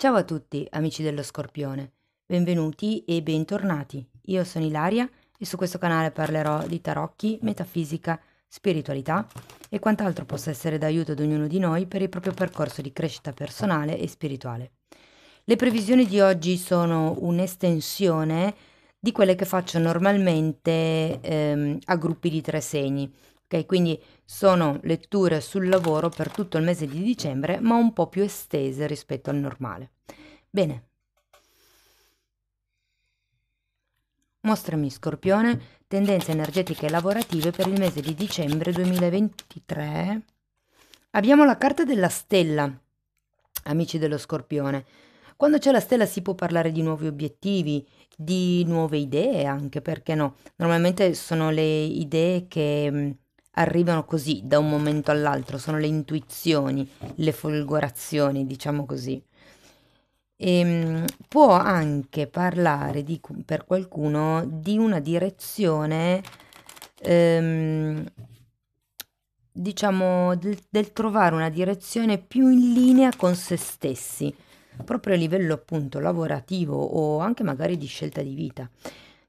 Ciao a tutti, amici dello Scorpione. Benvenuti e bentornati. Io sono Ilaria e su questo canale parlerò di tarocchi, metafisica, spiritualità e quant'altro possa essere d'aiuto ad ognuno di noi per il proprio percorso di crescita personale e spirituale. Le previsioni di oggi sono un'estensione di quelle che faccio normalmente ehm, a gruppi di tre segni, ok? Quindi sono letture sul lavoro per tutto il mese di dicembre, ma un po' più estese rispetto al normale. Bene. Mostrami Scorpione, tendenze energetiche e lavorative per il mese di dicembre 2023. Abbiamo la carta della stella, amici dello Scorpione. Quando c'è la stella si può parlare di nuovi obiettivi, di nuove idee anche, perché no? Normalmente sono le idee che arrivano così da un momento all'altro, sono le intuizioni, le folgorazioni, diciamo così. E, ehm, può anche parlare di, per qualcuno di una direzione, ehm, diciamo, del, del trovare una direzione più in linea con se stessi, proprio a livello appunto lavorativo o anche magari di scelta di vita.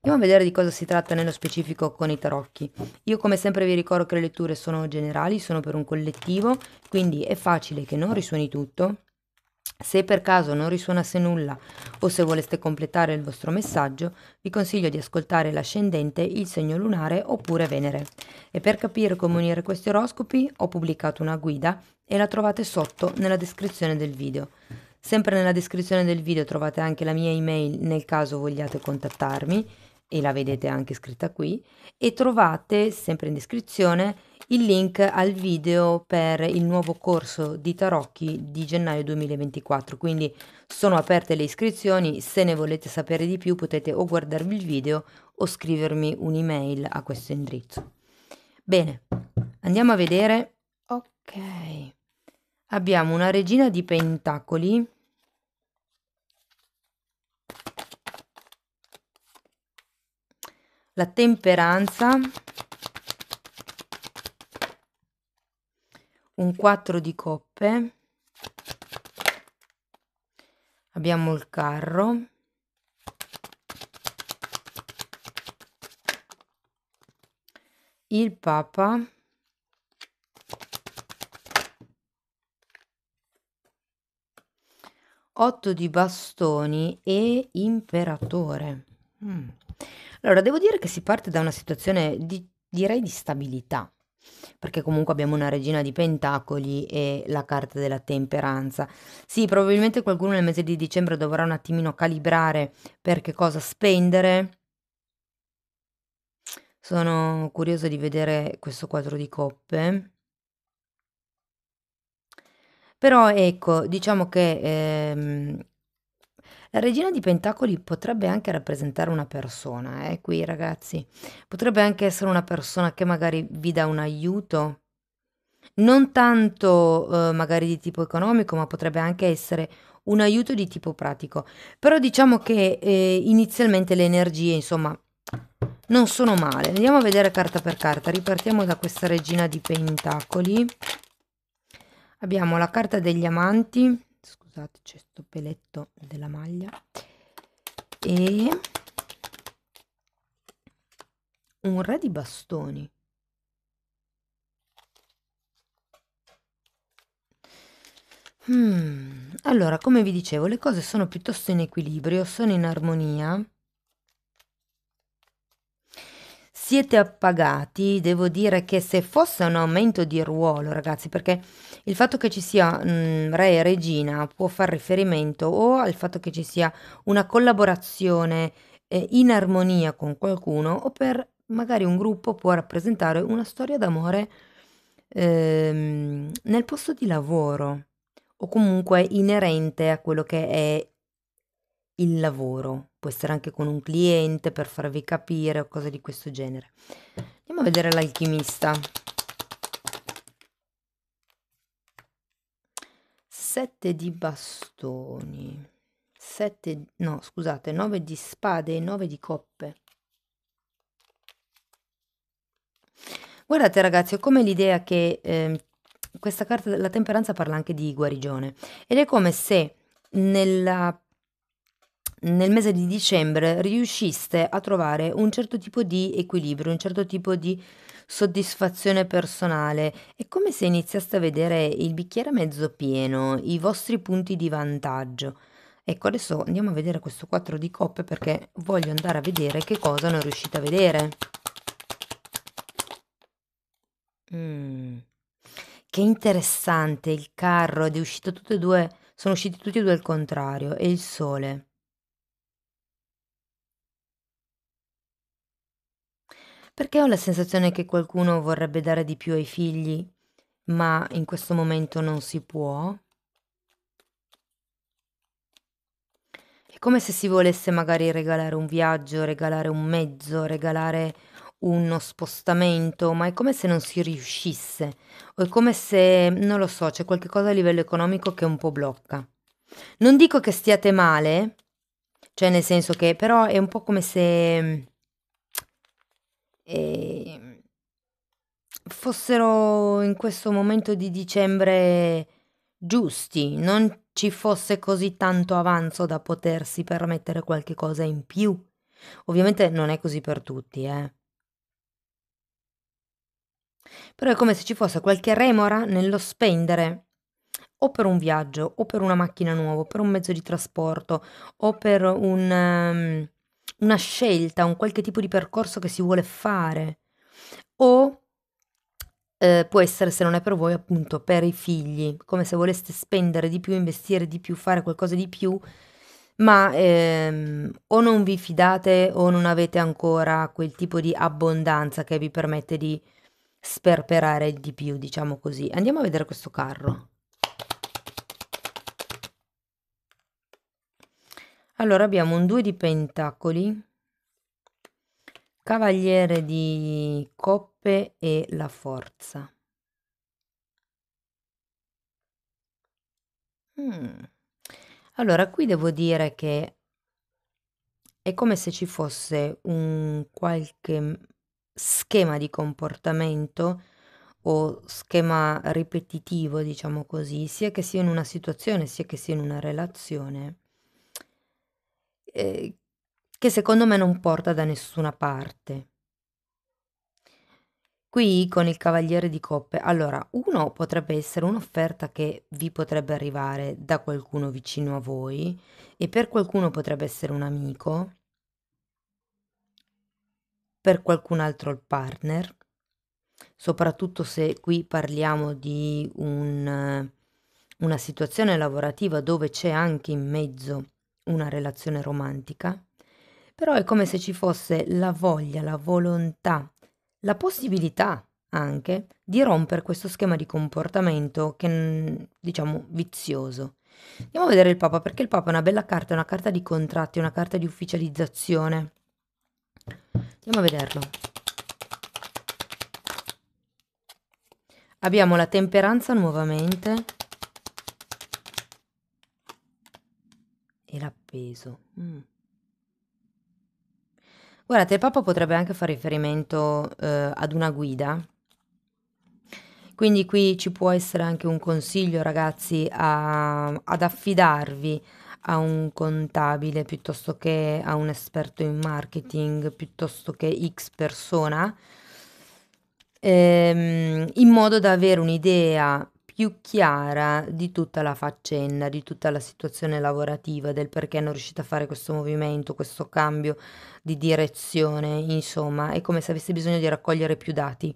Andiamo a vedere di cosa si tratta nello specifico con i tarocchi. Io come sempre vi ricordo che le letture sono generali, sono per un collettivo, quindi è facile che non risuoni tutto. Se per caso non risuonasse nulla o se voleste completare il vostro messaggio, vi consiglio di ascoltare l'ascendente, il segno lunare oppure Venere. E per capire come unire questi oroscopi ho pubblicato una guida e la trovate sotto nella descrizione del video. Sempre nella descrizione del video trovate anche la mia email nel caso vogliate contattarmi e la vedete anche scritta qui, e trovate sempre in descrizione il link al video per il nuovo corso di tarocchi di gennaio 2024. Quindi sono aperte le iscrizioni, se ne volete sapere di più potete o guardarvi il video o scrivermi un'email a questo indirizzo. Bene, andiamo a vedere. Ok. Abbiamo una regina di pentacoli la temperanza, un 4 di coppe, abbiamo il carro, il papa, otto di bastoni e imperatore. Mm. Allora, devo dire che si parte da una situazione di direi di stabilità, perché comunque abbiamo una regina di pentacoli e la carta della temperanza. Sì, probabilmente qualcuno nel mese di dicembre dovrà un attimino calibrare per che cosa spendere. Sono curiosa di vedere questo quadro di coppe. Però ecco, diciamo che ehm, la regina di Pentacoli potrebbe anche rappresentare una persona, eh, qui ragazzi. Potrebbe anche essere una persona che magari vi dà un aiuto, non tanto eh, magari di tipo economico, ma potrebbe anche essere un aiuto di tipo pratico. Però diciamo che eh, inizialmente le energie, insomma, non sono male. Andiamo a vedere carta per carta. Ripartiamo da questa regina di pentacoli. Abbiamo la carta degli amanti, scusate c'è sto peletto della maglia e un re di bastoni Hmm. Allora, come vi dicevo, le cose sono piuttosto in equilibrio, sono in armonia siete appagati, devo dire che se fosse un aumento di ruolo, ragazzi, perché il fatto che ci sia mh, mm, re e regina può far riferimento o al fatto che ci sia una collaborazione eh, in armonia con qualcuno o per magari un gruppo può rappresentare una storia d'amore ehm, nel posto di lavoro o comunque inerente a quello che è il lavoro, può essere anche con un cliente per farvi capire o cose di questo genere. Andiamo a vedere l'alchimista. Sette di bastoni. sette, no scusate nove di spade e nove di coppe guardate ragazzi ho come l'idea che eh, questa carta della temperanza parla anche di guarigione ed è come se nella nel mese di dicembre riusciste a trovare un certo tipo di equilibrio, un certo tipo di soddisfazione personale. È come se iniziaste a vedere il bicchiere mezzo pieno, i vostri punti di vantaggio. Ecco, adesso andiamo a vedere questo 4 di coppe perché voglio andare a vedere che cosa non riuscite a vedere. Mm. Che interessante il carro ed è uscito tutti e due, sono usciti tutti e due al contrario e il sole. Perché ho la sensazione che qualcuno vorrebbe dare di più ai figli, ma in questo momento non si può? È come se si volesse magari regalare un viaggio, regalare un mezzo, regalare uno spostamento, ma è come se non si riuscisse, o è come se, non lo so, c'è qualcosa a livello economico che un po' blocca. Non dico che stiate male, cioè nel senso che però è un po' come se e ehm, fossero in questo momento di dicembre giusti, non ci fosse così tanto avanzo da potersi permettere qualche cosa in più. Ovviamente non è così per tutti, eh. Però è come se ci fosse qualche remora nello spendere o per un viaggio, o per una macchina nuova, o per un mezzo di trasporto, o per un um, una scelta, un qualche tipo di percorso che si vuole fare. O eh, può essere, se non è per voi, appunto per i figli, come se voleste spendere di più, investire di più, fare qualcosa di più, ma ehm, o non vi fidate o non avete ancora quel tipo di abbondanza che vi permette di sperperare di più, diciamo così. Andiamo a vedere questo carro. Allora abbiamo un 2 di pentacoli, cavaliere di coppe e la forza. Mm. Allora qui devo dire che è come se ci fosse un qualche schema di comportamento o schema ripetitivo, diciamo così, sia che sia in una situazione, sia che sia in una relazione Ehm, che secondo me non porta da nessuna parte. Qui con il cavaliere di coppe, allora, uno potrebbe essere un'offerta che vi potrebbe arrivare da qualcuno vicino a voi e per qualcuno potrebbe essere un amico, per qualcun altro il partner, soprattutto se qui parliamo di un, una situazione lavorativa dove c'è anche in mezzo una relazione romantica, però è come se ci fosse la voglia, la volontà, la possibilità anche di rompere questo schema di comportamento che diciamo vizioso. Andiamo a vedere il Papa perché il Papa è una bella carta, è una carta di contratti, una carta di ufficializzazione. Andiamo a vederlo. Abbiamo la temperanza nuovamente e l'appeso. Mh. Mm. Guardate, il Papa potrebbe anche fare riferimento, ehm, ad una guida. Quindi qui ci può essere anche un consiglio ragazzi a ad affidarvi a un contabile piuttosto che a un esperto in marketing, piuttosto che X persona, ehm, in modo da avere un'idea più chiara di tutta la faccenda, di tutta la situazione lavorativa, del perché non riuscite a fare questo movimento, questo cambio di direzione, insomma, è come se avesse bisogno di raccogliere più dati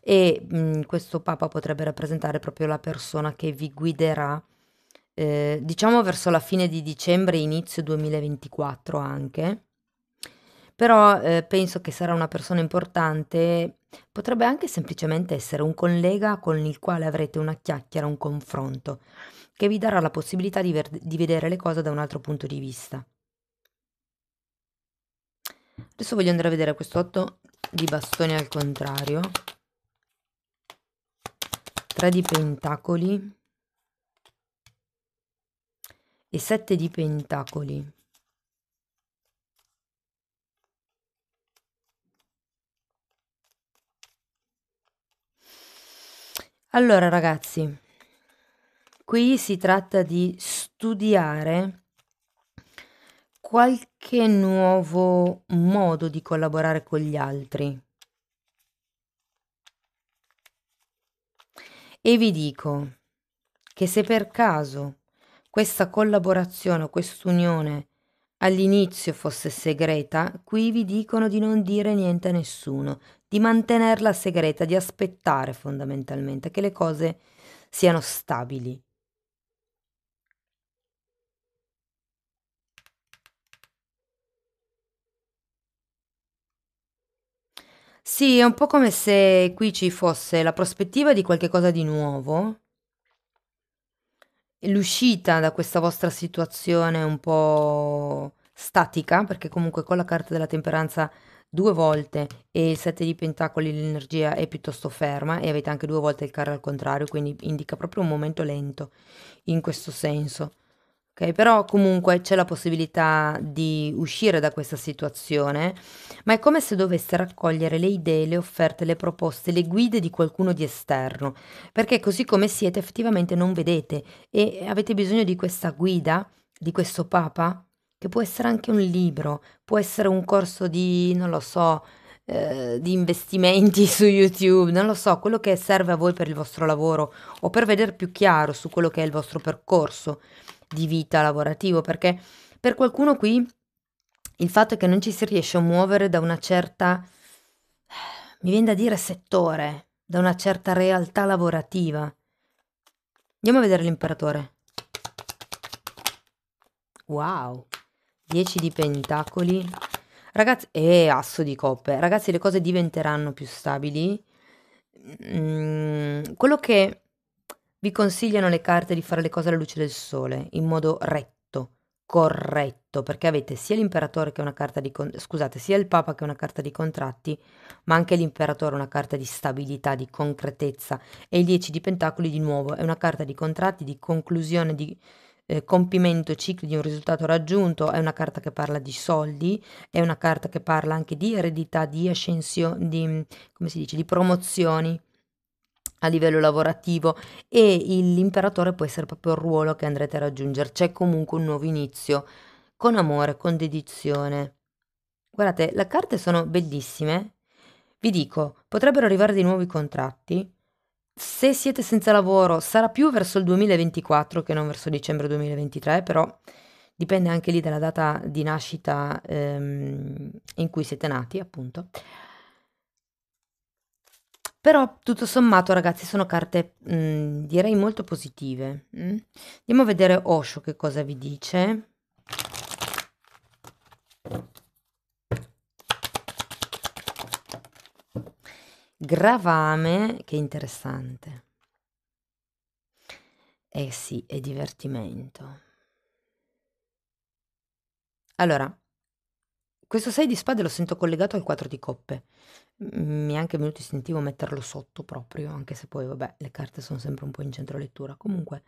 e mh, questo Papa potrebbe rappresentare proprio la persona che vi guiderà, eh, diciamo verso la fine di dicembre, inizio 2024 anche, però eh, penso che sarà una persona importante Potrebbe anche semplicemente essere un collega con il quale avrete una chiacchiera, un confronto, che vi darà la possibilità di, ver- di vedere le cose da un altro punto di vista. Adesso voglio andare a vedere questo 8 di bastoni al contrario, 3 di pentacoli e 7 di pentacoli. Allora ragazzi, qui si tratta di studiare qualche nuovo modo di collaborare con gli altri. E vi dico che se per caso questa collaborazione o quest'unione all'inizio fosse segreta, qui vi dicono di non dire niente a nessuno, di mantenerla segreta, di aspettare fondamentalmente che le cose siano stabili. Sì, è un po' come se qui ci fosse la prospettiva di qualcosa di nuovo, l'uscita da questa vostra situazione un po' statica, perché comunque con la carta della temperanza due volte e il 7 di pentacoli l'energia è piuttosto ferma e avete anche due volte il carro al contrario, quindi indica proprio un momento lento in questo senso. Ok, però comunque c'è la possibilità di uscire da questa situazione, ma è come se dovesse raccogliere le idee, le offerte, le proposte, le guide di qualcuno di esterno, perché così come siete effettivamente non vedete e avete bisogno di questa guida, di questo papa che può essere anche un libro, può essere un corso di, non lo so, eh, di investimenti su YouTube, non lo so, quello che serve a voi per il vostro lavoro o per vedere più chiaro su quello che è il vostro percorso di vita lavorativo, perché per qualcuno qui il fatto è che non ci si riesce a muovere da una certa, mi viene da dire settore, da una certa realtà lavorativa. Andiamo a vedere l'imperatore. Wow! 10 di pentacoli. Ragazzi, e eh, asso di coppe. Ragazzi, le cose diventeranno più stabili. Mm, quello che vi consigliano le carte è di fare le cose alla luce del sole, in modo retto, corretto, perché avete sia l'imperatore che una carta di scusate, sia il papa che una carta di contratti, ma anche l'imperatore una carta di stabilità, di concretezza e il 10 di pentacoli di nuovo è una carta di contratti, di conclusione di eh, compimento cicli di un risultato raggiunto, è una carta che parla di soldi, è una carta che parla anche di eredità, di ascensione, di, come si dice, di promozioni a livello lavorativo e l'imperatore può essere proprio il ruolo che andrete a raggiungere, c'è comunque un nuovo inizio con amore, con dedizione. Guardate, le carte sono bellissime, vi dico, potrebbero arrivare dei nuovi contratti, se siete senza lavoro sarà più verso il 2024 che non verso dicembre 2023, però dipende anche lì dalla data di nascita ehm, in cui siete nati, appunto. Però tutto sommato, ragazzi, sono carte mh, direi molto positive. Mh? Andiamo a vedere Osho che cosa vi dice. Gravame, che interessante. Eh sì, è divertimento. Allora, questo 6 di spade lo sento collegato al 4 di coppe. Mi è anche venuto istintivo metterlo sotto proprio, anche se poi, vabbè, le carte sono sempre un po' in centro lettura. Comunque,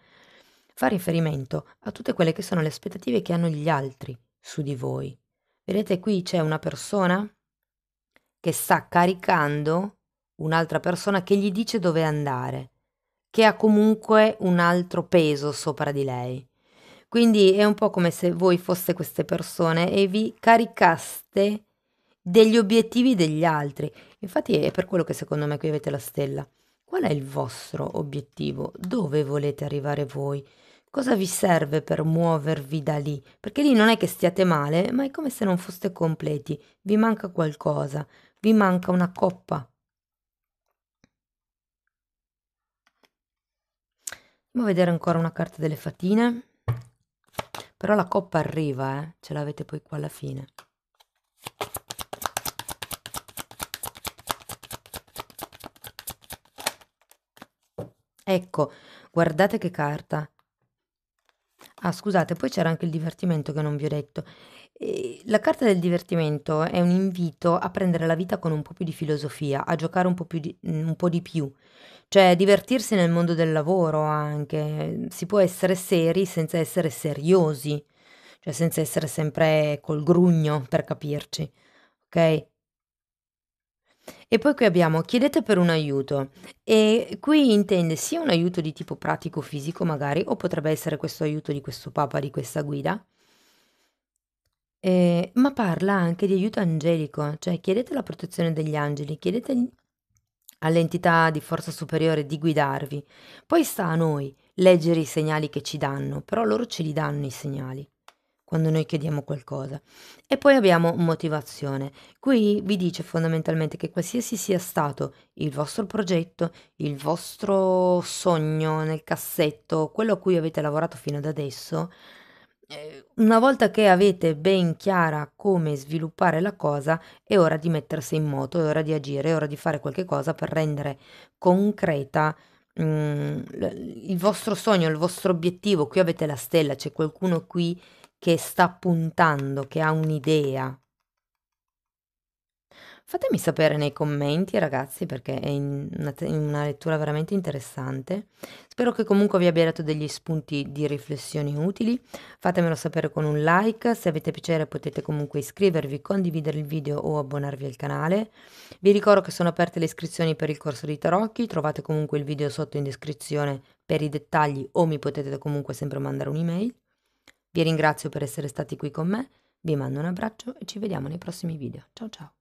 fa riferimento a tutte quelle che sono le aspettative che hanno gli altri su di voi. Vedete qui c'è una persona che sta caricando un'altra persona che gli dice dove andare, che ha comunque un altro peso sopra di lei. Quindi è un po' come se voi foste queste persone e vi caricaste degli obiettivi degli altri. Infatti è per quello che secondo me qui avete la stella. Qual è il vostro obiettivo? Dove volete arrivare voi? Cosa vi serve per muovervi da lì? Perché lì non è che stiate male, ma è come se non foste completi, vi manca qualcosa, vi manca una coppa, Andiamo a vedere ancora una carta delle fatine. Però la coppa arriva, eh? ce l'avete poi qua alla fine. Ecco, guardate che carta. Ah, scusate, poi c'era anche il divertimento che non vi ho detto. Ehm, la carta del divertimento è un invito a prendere la vita con un po' più di filosofia, a giocare un po' più di, mm, un po' di più, cioè divertirsi nel mondo del lavoro anche. Si può essere seri senza essere seriosi, cioè senza essere sempre col grugno, per capirci, ok? E poi qui abbiamo chiedete per un aiuto e qui intende sia un aiuto di tipo pratico fisico magari o potrebbe essere questo aiuto di questo papa, di questa guida, Ehm, ma parla anche di aiuto angelico, cioè chiedete la protezione degli angeli, chiedete all'entità di forza superiore di guidarvi. Poi sta a noi leggere i segnali che ci danno, però loro ce li danno i segnali quando noi chiediamo qualcosa. E poi abbiamo motivazione. Qui vi dice fondamentalmente che qualsiasi sia stato il vostro progetto, il vostro sogno nel cassetto, quello a cui avete lavorato fino ad adesso, una volta che avete ben chiara come sviluppare la cosa, è ora di mettersi in moto, è ora di agire, è ora di fare qualche cosa per rendere concreta, mhmm, il vostro sogno, il vostro obiettivo. Qui avete la stella, c'è qualcuno qui che sta puntando, che ha un'idea. Fatemi sapere nei commenti ragazzi perché è una, una lettura veramente interessante. Spero che comunque vi abbia dato degli spunti di riflessioni utili. Fatemelo sapere con un like, se avete piacere potete comunque iscrivervi, condividere il video o abbonarvi al canale. Vi ricordo che sono aperte le iscrizioni per il corso di tarocchi, trovate comunque il video sotto in descrizione per i dettagli o mi potete comunque sempre mandare un'email. Vi ringrazio per essere stati qui con me, vi mando un abbraccio e ci vediamo nei prossimi video. Ciao ciao!